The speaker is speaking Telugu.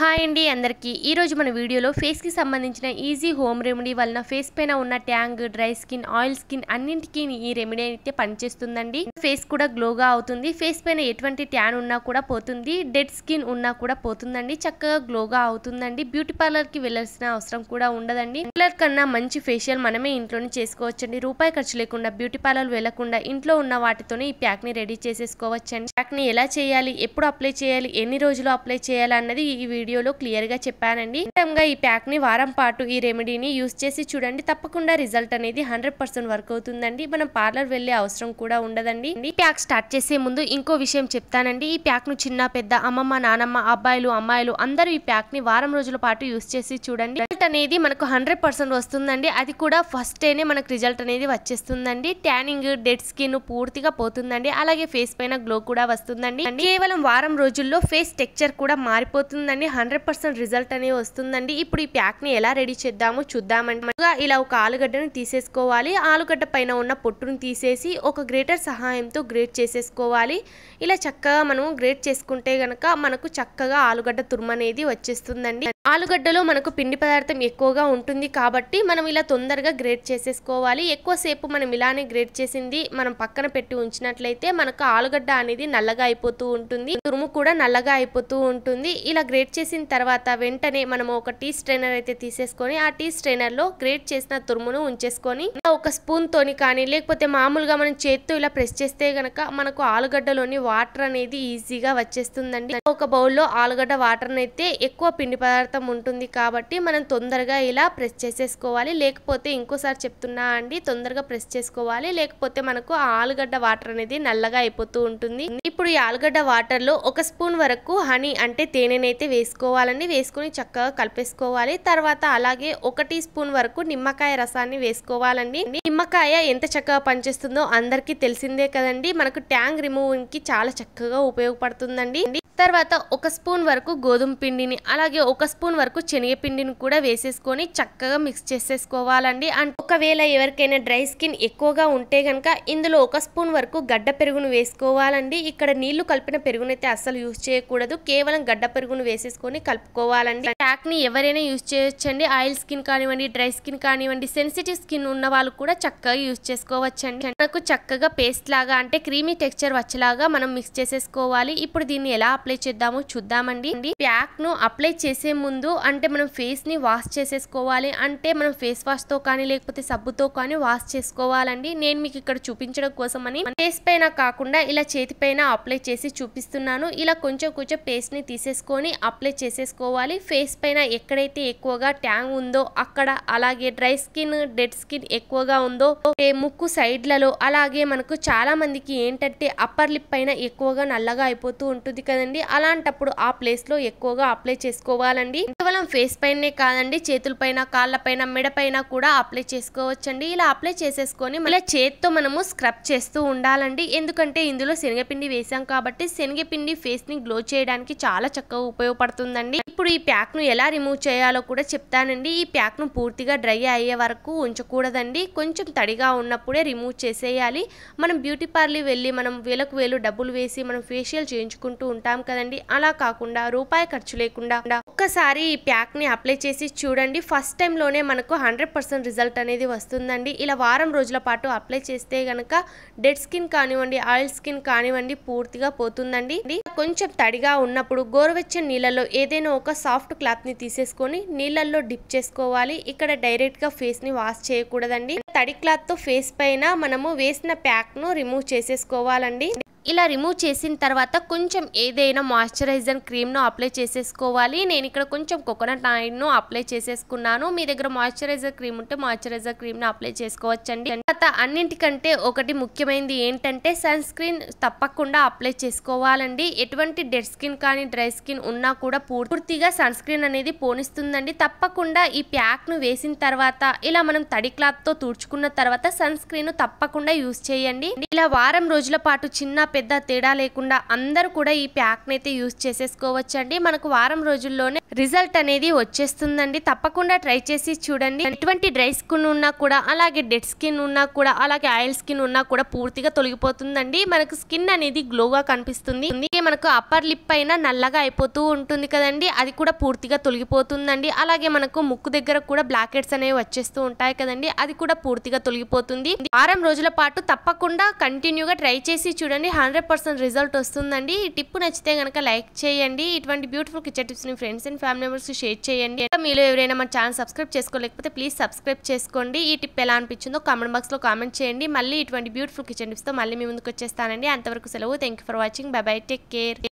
హాయ్ అండి అందరికీ ఈరోజు మన వీడియోలో ఫేస్కి సంబంధించిన ఈజీ హోమ్ రెమెడీ వలన ఫేస్ పైన ఉన్న tan dry skin oil skin అన్నింటికి ఈ రెమెడీ అయితే పనిచేస్తుందండి ఫేస్ కూడా గ్లోగా అవుతుంది ఫేస్ పైన ఎటువంటి ట్యాన్ ఉన్నా కూడా పోతుంది డెడ్ స్కిన్ ఉన్నా కూడా పోతుందండి చక్కగా గ్లోగా అవుతుందండి బ్యూటీ పార్లర్కి వెళ్ళాల్సిన అవసరం కూడా ఉండదండి పార్లర్ కన్నా మంచి ఫేషియల్ మనమే ఇంట్లోనే చేసుకోవచ్చండి రూపాయి ఖర్చు లేకుండా బ్యూటీ పార్లర్ వెళ్లకుండా ఇంట్లో ఉన్న వాటితోనే ఈ ప్యాక్ని రెడీ చేసేసుకోవచ్చండి ప్యాక్ని ఎలా చేయాలి ఎప్పుడు అప్లై చేయాలి ఎన్ని రోజులు అప్లై చేయాలి అన్నది ఈ వీడియో వీడియోలో గా చెప్పానండి ఈ ఈ ని వారం పాటు ఈ రెమెడీని యూస్ చేసి చూడండి తప్పకుండా రిజల్ట్ అనేది హండ్రెడ్ వర్క్ అవుతుందండి మనం పార్లర్ వెళ్లే అవసరం కూడా ఉండదండి ఈ ప్యాక్ స్టార్ట్ చేసే ముందు ఇంకో విషయం చెప్తానండి ఈ ప్యాక్ ను చిన్న పెద్ద అమ్మమ్మ నానమ్మ అబ్బాయిలు అమ్మాయిలు అందరూ ఈ ప్యాక్ ని వారం రోజుల పాటు యూస్ చేసి చూడండి రిజల్ట్ అనేది మనకు హండ్రెడ్ పర్సెంట్ వస్తుందండి అది కూడా ఫస్ట్ డేనే మనకు రిజల్ట్ అనేది వచ్చేస్తుందండి ట్యానింగ్ డెడ్ స్కిన్ పూర్తిగా పోతుందండి అలాగే ఫేస్ పైన గ్లో కూడా వస్తుందండి కేవలం వారం రోజుల్లో ఫేస్ టెక్చర్ కూడా మారిపోతుందండి హండ్రెడ్ పర్సెంట్ రిజల్ట్ అనేది వస్తుందండి ఇప్పుడు ఈ ప్యాక్ ని ఎలా రెడీ చేద్దామో చూద్దామంటే ఇలా ఒక ఆలుగడ్డను తీసేసుకోవాలి ఆలుగడ్డ పైన ఉన్న పొట్టును తీసేసి ఒక గ్రేటర్ సహాయంతో గ్రేట్ చేసేసుకోవాలి ఇలా చక్కగా మనం గ్రేట్ చేసుకుంటే గనక మనకు చక్కగా ఆలుగడ్డ తురుము అనేది వచ్చేస్తుందండి ఆలుగడ్డలో మనకు పిండి పదార్థం ఎక్కువగా ఉంటుంది కాబట్టి మనం ఇలా తొందరగా గ్రేట్ చేసేసుకోవాలి ఎక్కువసేపు మనం ఇలానే గ్రేట్ చేసింది మనం పక్కన పెట్టి ఉంచినట్లయితే మనకు ఆలుగడ్డ అనేది నల్లగా అయిపోతూ ఉంటుంది తురుము కూడా నల్లగా అయిపోతూ ఉంటుంది ఇలా గ్రేట్ చేసిన తర్వాత వెంటనే మనం ఒక టీ స్ట్రైనర్ అయితే తీసేసుకొని ఆ టీ స్ట్రైనర్ లో గ్రేట్ చేసిన తురుమును ఉంచేసుకొని ఒక స్పూన్ తోని కానీ లేకపోతే మామూలుగా మనం చేత్తో ఇలా ప్రెస్ చేస్తే గనక మనకు ఆలుగడ్డలోని వాటర్ అనేది ఈజీగా వచ్చేస్తుందండి ఒక బౌల్లో ఆలుగడ్డ వాటర్ అయితే ఎక్కువ పిండి పదార్థం శాతం ఉంటుంది కాబట్టి మనం తొందరగా ఇలా ప్రెస్ చేసేసుకోవాలి లేకపోతే ఇంకోసారి చెప్తున్నా అండి తొందరగా ప్రెస్ చేసుకోవాలి లేకపోతే మనకు ఆలుగడ్డ వాటర్ అనేది నల్లగా అయిపోతూ ఉంటుంది ఇప్పుడు ఈ ఆలుగడ్డ వాటర్ లో ఒక స్పూన్ వరకు హనీ అంటే తేనెనైతే వేసుకోవాలండి వేసుకొని చక్కగా కలిపేసుకోవాలి తర్వాత అలాగే ఒక టీ స్పూన్ వరకు నిమ్మకాయ రసాన్ని వేసుకోవాలండి నిమ్మకాయ ఎంత చక్కగా పనిచేస్తుందో అందరికీ తెలిసిందే కదండి మనకు ట్యాంగ్ రిమూవింగ్ కి చాలా చక్కగా ఉపయోగపడుతుందండి తర్వాత ఒక స్పూన్ వరకు గోధుమ పిండిని అలాగే ఒక స్పూన్ వరకు శనగపిండిని కూడా వేసేసుకొని చక్కగా మిక్స్ చేసేసుకోవాలండి అండ్ ఒకవేళ ఎవరికైనా డ్రై స్కిన్ ఎక్కువగా ఉంటే కనుక ఇందులో ఒక స్పూన్ వరకు గడ్డ పెరుగును వేసుకోవాలండి ఇక్కడ నీళ్లు కలిపిన పెరుగునైతే అస్సలు యూజ్ చేయకూడదు కేవలం గడ్డ పెరుగును వేసేసుకొని కలుపుకోవాలండి ప్యాక్ని ఎవరైనా యూజ్ చేయొచ్చండి ఆయిల్ స్కిన్ కానివ్వండి డ్రై స్కిన్ కానివ్వండి సెన్సిటివ్ స్కిన్ ఉన్న వాళ్ళు కూడా చక్కగా యూజ్ చేసుకోవచ్చండి మనకు చక్కగా పేస్ట్ లాగా అంటే క్రీమీ టెక్స్చర్ వచ్చేలాగా మనం మిక్స్ చేసేసుకోవాలి ఇప్పుడు దీన్ని ఎలా అప్లై చేద్దామో చూద్దామండి ప్యాక్ ను అప్లై చేసే ముందు అంటే మనం ఫేస్ ని వాష్ చేసేసుకోవాలి అంటే మనం ఫేస్ వాష్ తో కానీ లేకపోతే సబ్బుతో కానీ వాష్ చేసుకోవాలండి నేను మీకు ఇక్కడ చూపించడం కోసం అని ఫేస్ పైన కాకుండా ఇలా చేతి పైన అప్లై చేసి చూపిస్తున్నాను ఇలా కొంచెం కొంచెం పేస్ట్ ని తీసేసుకొని అప్లై చేసేసుకోవాలి ఫేస్ పైన ఎక్కడైతే ఎక్కువగా ట్యాంగ్ ఉందో అక్కడ అలాగే డ్రై స్కిన్ డెడ్ స్కిన్ ఎక్కువగా ఉందో ముక్కు సైడ్లలో అలాగే మనకు చాలా మందికి ఏంటంటే అప్పర్ లిప్ పైన ఎక్కువగా నల్లగా అయిపోతూ ఉంటుంది కదండి అలాంటప్పుడు ఆ ప్లేస్ లో ఎక్కువగా అప్లై చేసుకోవాలండి కేవలం ఫేస్ పైనే కాదండి చేతుల పైన కాళ్ళ పైన మెడ పైన కూడా అప్లై చేసుకోవచ్చండి ఇలా అప్లై చేసేసుకొని మళ్ళీ చేత్తో మనము స్క్రబ్ చేస్తూ ఉండాలండి ఎందుకంటే ఇందులో శనగపిండి వేసాం కాబట్టి శనగపిండి ఫేస్ ని గ్లో చేయడానికి చాలా చక్కగా ఉపయోగపడుతుందండి ఇప్పుడు ఈ ప్యాక్ను ఎలా రిమూవ్ చేయాలో కూడా చెప్తానండి ఈ ప్యాక్ను పూర్తిగా డ్రై అయ్యే వరకు ఉంచకూడదండి కొంచెం తడిగా ఉన్నప్పుడే రిమూవ్ చేసేయాలి మనం బ్యూటీ పార్లర్ వెళ్ళి మనం వేలకు వేలు డబ్బులు వేసి మనం ఫేషియల్ చేయించుకుంటూ ఉంటాం కదండి అలా కాకుండా రూపాయి ఖర్చు లేకుండా ఒక్కసారి ఈ ప్యాక్ని అప్లై చేసి చూడండి ఫస్ట్ టైంలోనే మనకు హండ్రెడ్ పర్సెంట్ రిజల్ట్ అనేది వస్తుందండి ఇలా వారం రోజుల పాటు అప్లై చేస్తే కనుక డెడ్ స్కిన్ కానివ్వండి ఆయిల్ స్కిన్ కానివ్వండి పూర్తిగా పోతుందండి కొంచెం తడిగా ఉన్నప్పుడు గోరువెచ్చని నీళ్ళలో ఏదైనా ఒక ఒక సాఫ్ట్ క్లాత్ని తీసేసుకొని నీళ్ళల్లో డిప్ చేసుకోవాలి ఇక్కడ డైరెక్ట్గా ఫేస్ని వాష్ చేయకూడదండి తడి క్లాత్తో ఫేస్ పైన మనము వేసిన ప్యాక్ను రిమూవ్ చేసేసుకోవాలండి ఇలా రిమూవ్ చేసిన తర్వాత కొంచెం ఏదైనా మాయిశ్చరైజర్ క్రీమ్ను అప్లై చేసేసుకోవాలి నేను ఇక్కడ కొంచెం కోకోనట్ ఆయిల్ను అప్లై చేసేసుకున్నాను మీ దగ్గర మాయిశ్చరైజర్ క్రీమ్ ఉంటే మాయిశ్చరైజర్ క్రీమ్ను అప్లై చేసుకోవచ్చండి తర్వాత అన్నింటికంటే ఒకటి ముఖ్యమైనది ఏంటంటే సన్ స్క్రీన్ తప్పకుండా అప్లై చేసుకోవాలండి ఎటువంటి డెడ్ స్కిన్ కానీ డ్రై స్కిన్ ఉన్నా కూడా పూర్తిగా సన్ స్క్రీన్ అనేది పోనిస్తుందండి తప్పకుండా ఈ ప్యాక్ను వేసిన తర్వాత ఇలా మనం తడి క్లాత్తో తుడుచుకున్న తర్వాత సన్ స్క్రీన్ తప్పకుండా యూజ్ చేయండి ఇలా వారం రోజుల పాటు చిన్న పెద్ద తేడా లేకుండా అందరూ కూడా ఈ ప్యాక్ని అయితే యూజ్ చేసేసుకోవచ్చండి మనకు వారం రోజుల్లోనే రిజల్ట్ అనేది వచ్చేస్తుందండి తప్పకుండా ట్రై చేసి చూడండి ఎటువంటి డ్రై స్కిన్ ఉన్నా కూడా అలాగే డెడ్ స్కిన్ ఉన్నా కూడా అలాగే ఆయిల్ స్కిన్ ఉన్నా కూడా పూర్తిగా తొలగిపోతుందండి మనకు స్కిన్ అనేది గ్లోగా కనిపిస్తుంది మనకు అప్పర్ లిప్ పైన నల్లగా అయిపోతూ ఉంటుంది కదండి అది కూడా పూర్తిగా తొలగిపోతుందండి అలాగే మనకు ముక్కు దగ్గర కూడా బ్లాకెట్స్ అనేవి వచ్చేస్తూ ఉంటాయి కదండి అది కూడా పూర్తిగా తొలగిపోతుంది వారం రోజుల పాటు తప్పకుండా కంటిన్యూగా ట్రై చేసి చూడండి హండ్రెడ్ పర్సెంట్ రిజల్ట్ వస్తుందండి ఈ టిప్ నచ్చితే కనుక లైక్ చేయండి ఇటువంటి బ్యూటిఫుల్ కిచెన్ ని friends and family members share చేయండి మీరు ఎవరైనా మన ఛానల్ సబ్స్క్రైబ్ చేసుకోలేకపోతే ప్లీజ్ సబ్స్క్రైబ్ చేసుకోండి ఈ టిప్ ఎలా అనిపించిందో కామెంట్ బాక్స్ లో కామెంట్ చేయండి మళ్ళీ ఇటువంటి బ్యూటిఫుల్ కిచెన్ తో మళ్ళీ మీ ముందుకు వచ్చేస్తానండి అంతవరకు సెలవు thank for watching bye bye take care